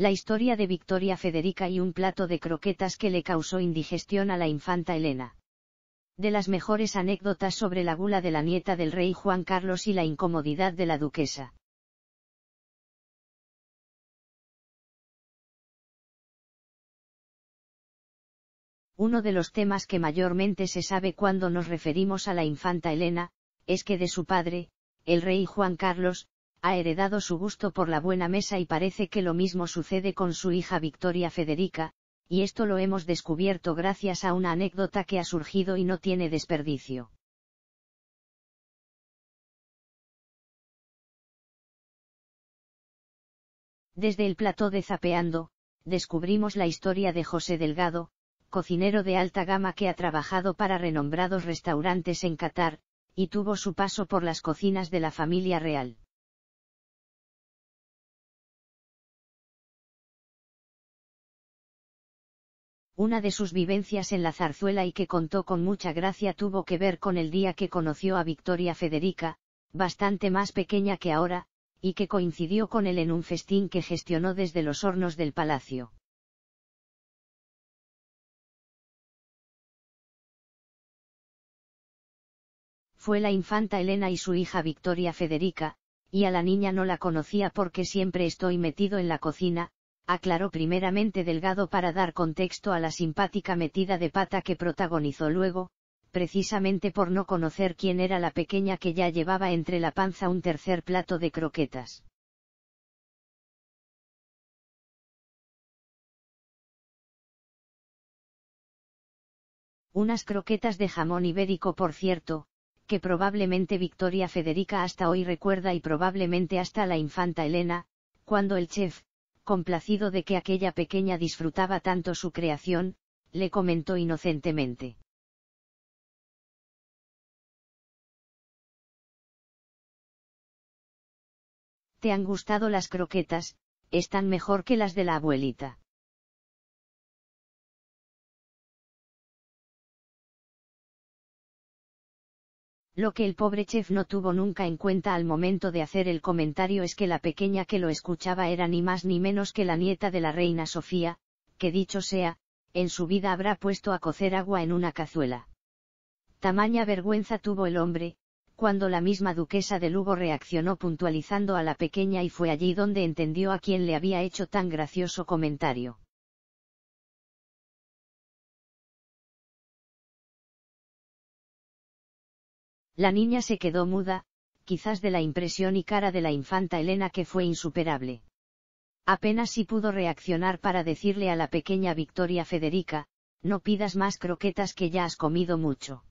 la historia de Victoria Federica y un plato de croquetas que le causó indigestión a la infanta Elena. De las mejores anécdotas sobre la gula de la nieta del rey Juan Carlos y la incomodidad de la duquesa. Uno de los temas que mayormente se sabe cuando nos referimos a la infanta Elena, es que de su padre, el rey Juan Carlos, ha heredado su gusto por la buena mesa y parece que lo mismo sucede con su hija Victoria Federica, y esto lo hemos descubierto gracias a una anécdota que ha surgido y no tiene desperdicio. Desde el plató de Zapeando, descubrimos la historia de José Delgado, cocinero de alta gama que ha trabajado para renombrados restaurantes en Qatar, y tuvo su paso por las cocinas de la familia real. Una de sus vivencias en la zarzuela y que contó con mucha gracia tuvo que ver con el día que conoció a Victoria Federica, bastante más pequeña que ahora, y que coincidió con él en un festín que gestionó desde los hornos del palacio. Fue la infanta Elena y su hija Victoria Federica, y a la niña no la conocía porque siempre estoy metido en la cocina, aclaró primeramente Delgado para dar contexto a la simpática metida de pata que protagonizó luego, precisamente por no conocer quién era la pequeña que ya llevaba entre la panza un tercer plato de croquetas. Unas croquetas de jamón ibérico, por cierto, que probablemente Victoria Federica hasta hoy recuerda y probablemente hasta la infanta Elena, cuando el chef, complacido de que aquella pequeña disfrutaba tanto su creación, le comentó inocentemente. ¿Te han gustado las croquetas? Están mejor que las de la abuelita. Lo que el pobre chef no tuvo nunca en cuenta al momento de hacer el comentario es que la pequeña que lo escuchaba era ni más ni menos que la nieta de la reina Sofía, que dicho sea, en su vida habrá puesto a cocer agua en una cazuela. Tamaña vergüenza tuvo el hombre, cuando la misma duquesa de Lugo reaccionó puntualizando a la pequeña y fue allí donde entendió a quien le había hecho tan gracioso comentario. La niña se quedó muda, quizás de la impresión y cara de la infanta Elena que fue insuperable. Apenas si pudo reaccionar para decirle a la pequeña Victoria Federica, no pidas más croquetas que ya has comido mucho.